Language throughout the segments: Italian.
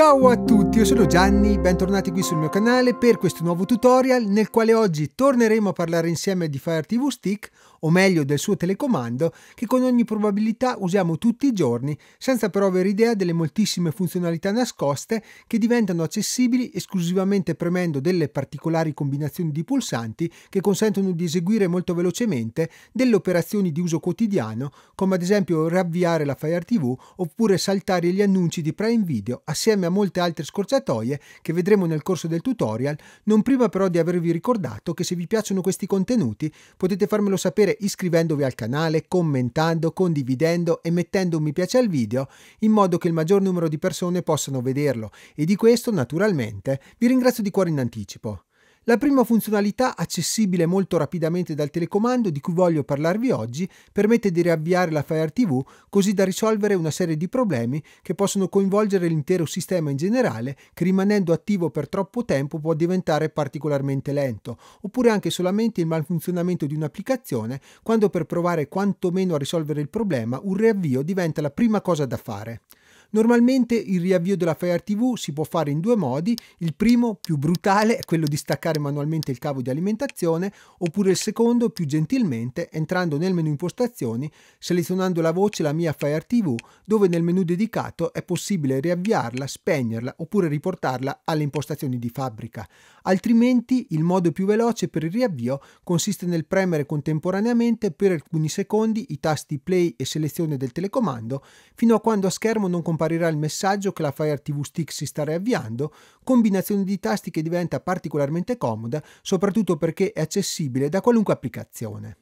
Ciao a tutti, io sono Gianni, bentornati qui sul mio canale per questo nuovo tutorial nel quale oggi torneremo a parlare insieme di Fire TV Stick, o meglio del suo telecomando, che con ogni probabilità usiamo tutti i giorni, senza però avere idea delle moltissime funzionalità nascoste che diventano accessibili esclusivamente premendo delle particolari combinazioni di pulsanti che consentono di eseguire molto velocemente delle operazioni di uso quotidiano, come ad esempio riavviare la Fire TV oppure saltare gli annunci di Prime Video assieme a a molte altre scorciatoie che vedremo nel corso del tutorial, non prima però di avervi ricordato che se vi piacciono questi contenuti potete farmelo sapere iscrivendovi al canale, commentando, condividendo e mettendo un mi piace al video in modo che il maggior numero di persone possano vederlo e di questo naturalmente vi ringrazio di cuore in anticipo. La prima funzionalità, accessibile molto rapidamente dal telecomando di cui voglio parlarvi oggi, permette di riavviare la Fire TV così da risolvere una serie di problemi che possono coinvolgere l'intero sistema in generale che rimanendo attivo per troppo tempo può diventare particolarmente lento, oppure anche solamente il malfunzionamento di un'applicazione quando per provare quantomeno a risolvere il problema un riavvio diventa la prima cosa da fare. Normalmente il riavvio della Fire TV si può fare in due modi, il primo più brutale è quello di staccare manualmente il cavo di alimentazione oppure il secondo più gentilmente entrando nel menu impostazioni selezionando la voce la mia Fire TV dove nel menu dedicato è possibile riavviarla, spegnerla oppure riportarla alle impostazioni di fabbrica. Altrimenti il modo più veloce per il riavvio consiste nel premere contemporaneamente per alcuni secondi i tasti play e selezione del telecomando fino a quando a schermo non compare comparirà il messaggio che la Fire TV Stick si sta riavviando, combinazione di tasti che diventa particolarmente comoda, soprattutto perché è accessibile da qualunque applicazione.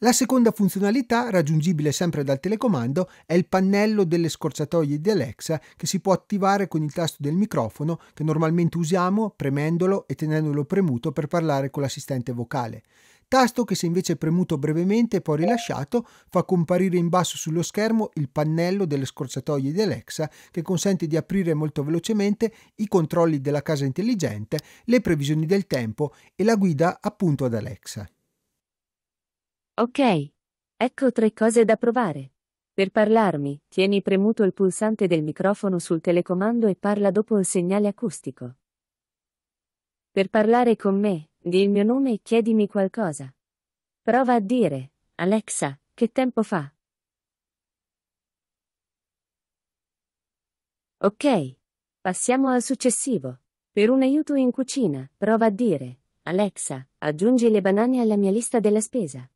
La seconda funzionalità, raggiungibile sempre dal telecomando, è il pannello delle scorciatoie di Alexa che si può attivare con il tasto del microfono che normalmente usiamo premendolo e tenendolo premuto per parlare con l'assistente vocale tasto che se invece premuto brevemente e poi rilasciato fa comparire in basso sullo schermo il pannello delle scorciatoie di Alexa che consente di aprire molto velocemente i controlli della casa intelligente, le previsioni del tempo e la guida appunto ad Alexa. Ok, ecco tre cose da provare. Per parlarmi, tieni premuto il pulsante del microfono sul telecomando e parla dopo il segnale acustico. Per parlare con me, di il mio nome e chiedimi qualcosa. Prova a dire, Alexa, che tempo fa? Ok, passiamo al successivo. Per un aiuto in cucina, prova a dire, Alexa, aggiungi le banane alla mia lista della spesa.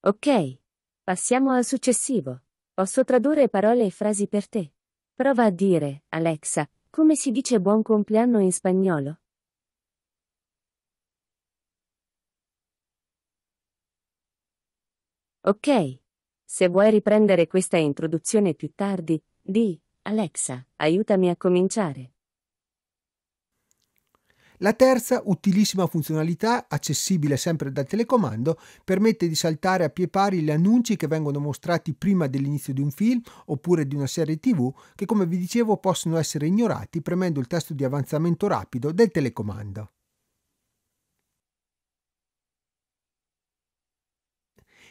Ok, passiamo al successivo. Posso tradurre parole e frasi per te. Prova a dire, Alexa, come si dice buon compleanno in spagnolo? Ok. Se vuoi riprendere questa introduzione più tardi, di Alexa, aiutami a cominciare. La terza, utilissima funzionalità, accessibile sempre dal telecomando, permette di saltare a pie pari gli annunci che vengono mostrati prima dell'inizio di un film oppure di una serie tv che come vi dicevo possono essere ignorati premendo il tasto di avanzamento rapido del telecomando.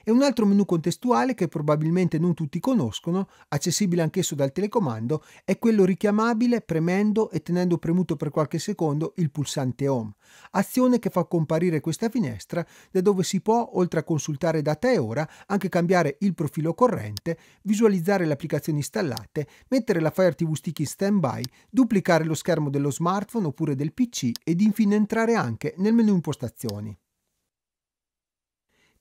e un altro menu contestuale che probabilmente non tutti conoscono, accessibile anch'esso dal telecomando, è quello richiamabile premendo e tenendo premuto per qualche secondo il pulsante Home, azione che fa comparire questa finestra da dove si può, oltre a consultare data e ora, anche cambiare il profilo corrente, visualizzare le applicazioni installate, mettere la Fire TV Stick in standby, duplicare lo schermo dello smartphone oppure del PC ed infine entrare anche nel menu impostazioni.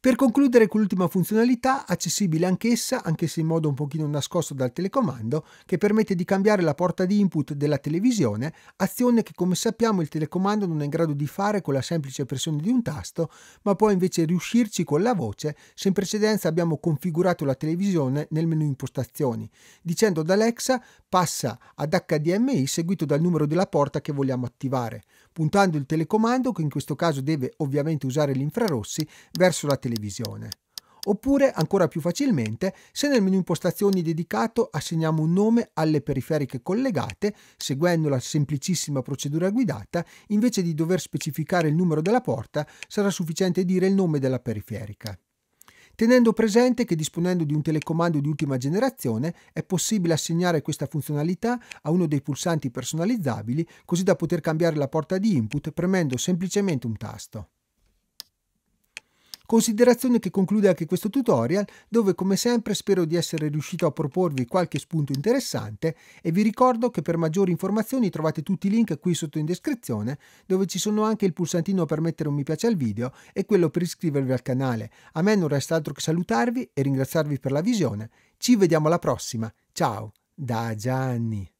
Per concludere con l'ultima funzionalità, accessibile anch'essa, anche se in modo un pochino nascosto dal telecomando, che permette di cambiare la porta di input della televisione, azione che come sappiamo il telecomando non è in grado di fare con la semplice pressione di un tasto, ma può invece riuscirci con la voce se in precedenza abbiamo configurato la televisione nel menu impostazioni, dicendo ad Alexa passa ad HDMI seguito dal numero della porta che vogliamo attivare puntando il telecomando, che in questo caso deve ovviamente usare gli infrarossi, verso la televisione. Oppure, ancora più facilmente, se nel menu impostazioni dedicato assegniamo un nome alle periferiche collegate, seguendo la semplicissima procedura guidata, invece di dover specificare il numero della porta, sarà sufficiente dire il nome della periferica tenendo presente che disponendo di un telecomando di ultima generazione è possibile assegnare questa funzionalità a uno dei pulsanti personalizzabili così da poter cambiare la porta di input premendo semplicemente un tasto. Considerazione che conclude anche questo tutorial dove come sempre spero di essere riuscito a proporvi qualche spunto interessante e vi ricordo che per maggiori informazioni trovate tutti i link qui sotto in descrizione dove ci sono anche il pulsantino per mettere un mi piace al video e quello per iscrivervi al canale. A me non resta altro che salutarvi e ringraziarvi per la visione. Ci vediamo alla prossima. Ciao da Gianni.